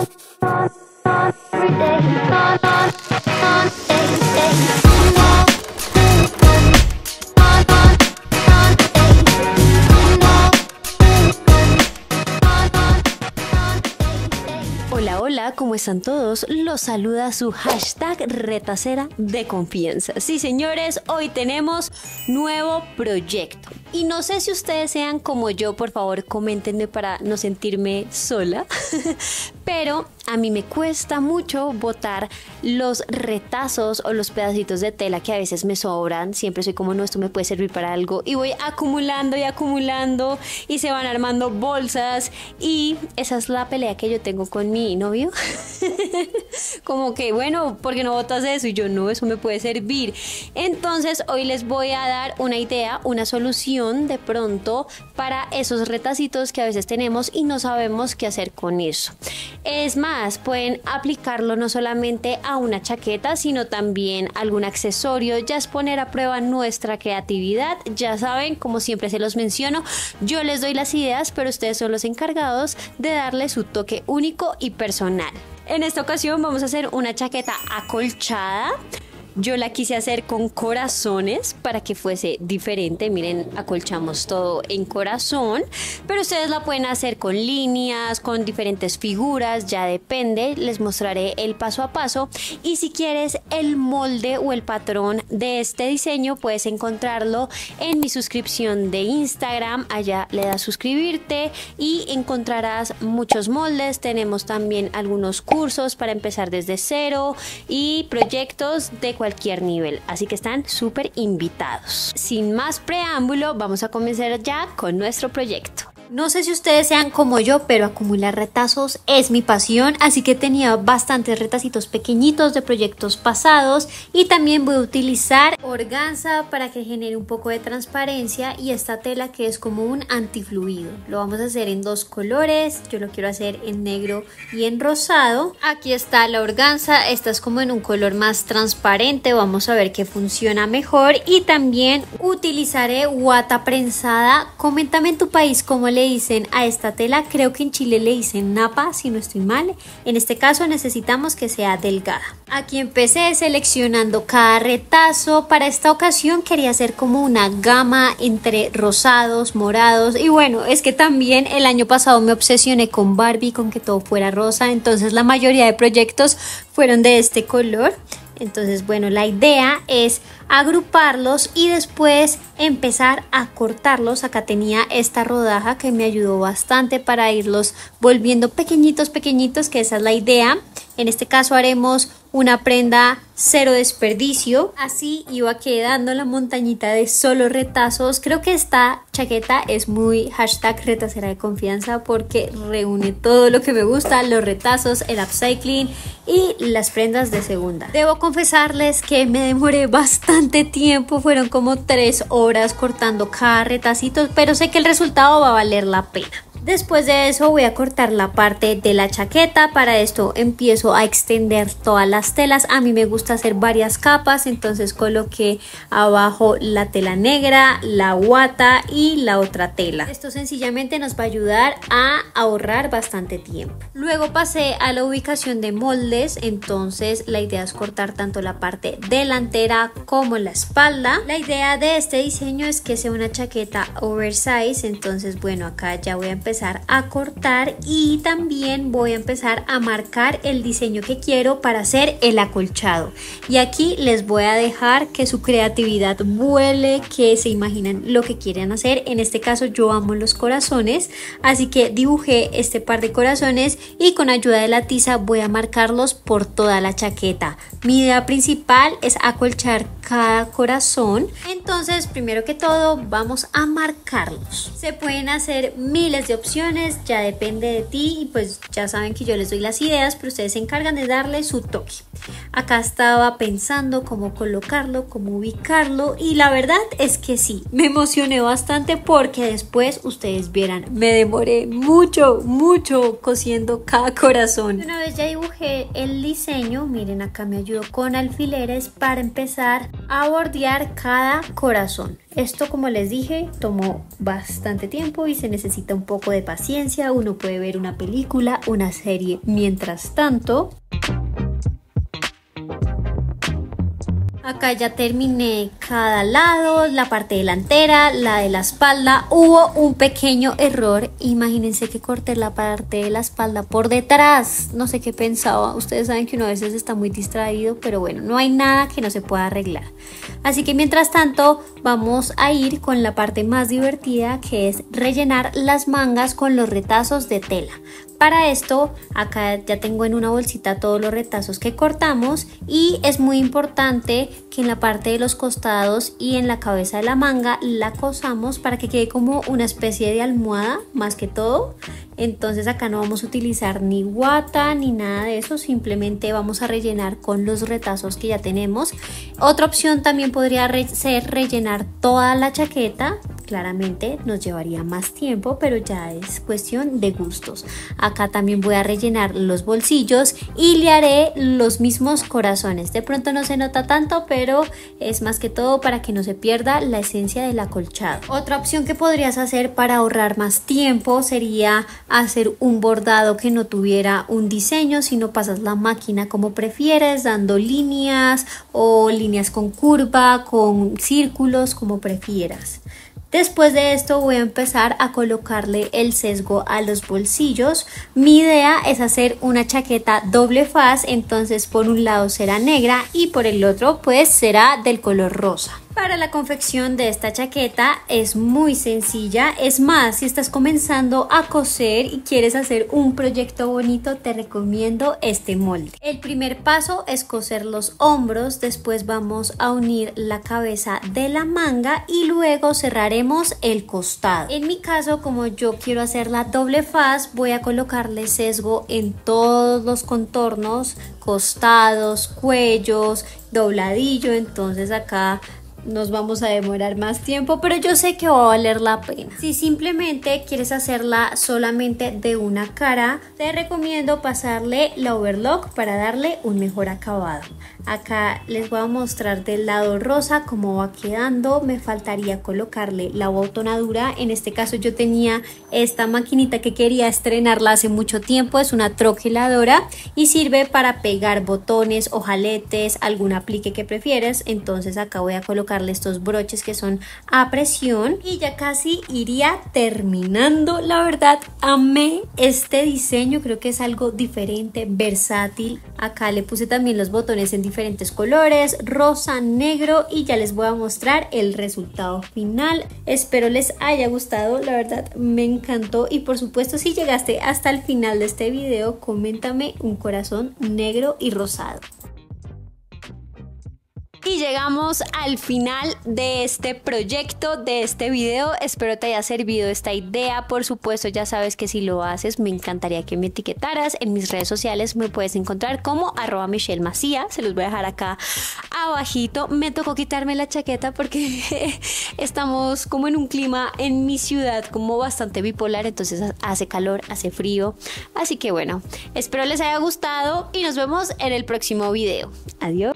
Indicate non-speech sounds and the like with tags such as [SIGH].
Hola, hola, ¿cómo están todos? Los saluda su hashtag retacera de confianza. Sí, señores, hoy tenemos nuevo proyecto. Y no sé si ustedes sean como yo, por favor, coméntenme para no sentirme sola. [LAUGHS] Pero a mí me cuesta mucho botar los retazos o los pedacitos de tela que a veces me sobran. Siempre soy como, no, esto me puede servir para algo. Y voy acumulando y acumulando y se van armando bolsas. Y esa es la pelea que yo tengo con mi novio. [LAUGHS] como que, bueno, porque no botas eso? Y yo, no, eso me puede servir. Entonces, hoy les voy a dar una idea, una solución de pronto para esos retacitos que a veces tenemos y no sabemos qué hacer con eso. Es más, pueden aplicarlo no solamente a una chaqueta, sino también algún accesorio. Ya es poner a prueba nuestra creatividad. Ya saben, como siempre se los menciono, yo les doy las ideas, pero ustedes son los encargados de darle su toque único y personal. En esta ocasión vamos a hacer una chaqueta acolchada. Yo la quise hacer con corazones para que fuese diferente. Miren, acolchamos todo en corazón, pero ustedes la pueden hacer con líneas, con diferentes figuras, ya depende. Les mostraré el paso a paso. Y si quieres el molde o el patrón de este diseño, puedes encontrarlo en mi suscripción de Instagram. Allá le das suscribirte y encontrarás muchos moldes. Tenemos también algunos cursos para empezar desde cero y proyectos de cualquier nivel, así que están súper invitados. Sin más preámbulo, vamos a comenzar ya con nuestro proyecto. No sé si ustedes sean como yo, pero acumular retazos es mi pasión, así que tenía bastantes retacitos pequeñitos de proyectos pasados y también voy a utilizar organza para que genere un poco de transparencia y esta tela que es como un antifluido. Lo vamos a hacer en dos colores, yo lo quiero hacer en negro y en rosado. Aquí está la organza, esta es como en un color más transparente, vamos a ver qué funciona mejor y también utilizaré guata prensada. Coméntame en tu país cómo le dicen a esta tela, creo que en Chile le dicen napa, si no estoy mal. En este caso necesitamos que sea delgada. Aquí empecé seleccionando cada retazo. Para esta ocasión quería hacer como una gama entre rosados, morados. Y bueno, es que también el año pasado me obsesioné con Barbie, con que todo fuera rosa. Entonces la mayoría de proyectos fueron de este color. Entonces, bueno, la idea es agruparlos y después empezar a cortarlos. Acá tenía esta rodaja que me ayudó bastante para irlos volviendo pequeñitos, pequeñitos, que esa es la idea. En este caso haremos una prenda cero desperdicio. Así iba quedando la montañita de solo retazos. Creo que esta chaqueta es muy hashtag retacera de confianza porque reúne todo lo que me gusta, los retazos, el upcycling y las prendas de segunda. Debo confesarles que me demoré bastante tiempo, fueron como tres horas cortando cada retacito, pero sé que el resultado va a valer la pena. Después de eso voy a cortar la parte de la chaqueta, para esto empiezo a extender todas las telas. A mí me gusta hacer varias capas, entonces coloqué abajo la tela negra, la guata y la otra tela. Esto sencillamente nos va a ayudar a ahorrar bastante tiempo. Luego pasé a la ubicación de moldes, entonces la idea es cortar tanto la parte delantera como la espalda. La idea de este diseño es que sea una chaqueta oversize, entonces bueno, acá ya voy a empezar a cortar y también voy a empezar a marcar el diseño que quiero para hacer el acolchado. Y aquí les voy a dejar que su creatividad vuele, que se imaginen lo que quieren hacer. En este caso yo amo los corazones, así que dibujé este par de corazones y con ayuda de la tiza voy a marcarlos por toda la chaqueta. Mi idea principal es acolchar cada corazón. Entonces, primero que todo, vamos a marcarlos. Se pueden hacer miles de opciones ya depende de ti y pues ya saben que yo les doy las ideas, pero ustedes se encargan de darle su toque. Acá estaba pensando cómo colocarlo, cómo ubicarlo y la verdad es que sí, me emocioné bastante porque después ustedes vieran, me demoré mucho, mucho cosiendo cada corazón. Una vez ya dibujé el diseño, miren acá me ayudó con alfileres para empezar a bordear cada corazón. Esto, como les dije, tomó bastante tiempo y se necesita un poco de paciencia. Uno puede ver una película, una serie. Mientras tanto, Acá ya terminé cada lado, la parte delantera, la de la espalda. Hubo un pequeño error. Imagínense que corté la parte de la espalda por detrás. No sé qué pensaba. Ustedes saben que uno a veces está muy distraído, pero bueno, no hay nada que no se pueda arreglar. Así que mientras tanto, vamos a ir con la parte más divertida que es rellenar las mangas con los retazos de tela. Para esto, acá ya tengo en una bolsita todos los retazos que cortamos y es muy importante que en la parte de los costados y en la cabeza de la manga la cosamos para que quede como una especie de almohada más que todo. Entonces acá no vamos a utilizar ni guata ni nada de eso, simplemente vamos a rellenar con los retazos que ya tenemos. Otra opción también podría ser rellenar toda la chaqueta Claramente nos llevaría más tiempo, pero ya es cuestión de gustos. Acá también voy a rellenar los bolsillos y le haré los mismos corazones. De pronto no se nota tanto, pero es más que todo para que no se pierda la esencia del acolchado. Otra opción que podrías hacer para ahorrar más tiempo sería hacer un bordado que no tuviera un diseño, sino pasas la máquina como prefieres, dando líneas o líneas con curva, con círculos, como prefieras. Después de esto voy a empezar a colocarle el sesgo a los bolsillos. Mi idea es hacer una chaqueta doble faz, entonces por un lado será negra y por el otro pues será del color rosa. Para la confección de esta chaqueta es muy sencilla, es más, si estás comenzando a coser y quieres hacer un proyecto bonito, te recomiendo este molde. El primer paso es coser los hombros, después vamos a unir la cabeza de la manga y luego cerraremos el costado. En mi caso, como yo quiero hacer la doble faz, voy a colocarle sesgo en todos los contornos, costados, cuellos, dobladillo, entonces acá nos vamos a demorar más tiempo, pero yo sé que va a valer la pena. Si simplemente quieres hacerla solamente de una cara, te recomiendo pasarle la overlock para darle un mejor acabado. Acá les voy a mostrar del lado rosa cómo va quedando. Me faltaría colocarle la botonadura. En este caso yo tenía esta maquinita que quería estrenarla hace mucho tiempo. Es una troqueladora y sirve para pegar botones, ojaletes, algún aplique que prefieras, Entonces acá voy a colocar estos broches que son a presión y ya casi iría terminando. La verdad, amé este diseño, creo que es algo diferente, versátil. Acá le puse también los botones en diferentes colores, rosa, negro y ya les voy a mostrar el resultado final. Espero les haya gustado, la verdad me encantó y por supuesto si llegaste hasta el final de este video, coméntame un corazón negro y rosado y llegamos al final de este proyecto, de este video. Espero te haya servido esta idea. Por supuesto, ya sabes que si lo haces, me encantaría que me etiquetaras. En mis redes sociales me puedes encontrar como arroba Michelle Macía. Se los voy a dejar acá abajito. Me tocó quitarme la chaqueta porque [LAUGHS] estamos como en un clima en mi ciudad como bastante bipolar. Entonces hace calor, hace frío. Así que bueno, espero les haya gustado y nos vemos en el próximo video. Adiós.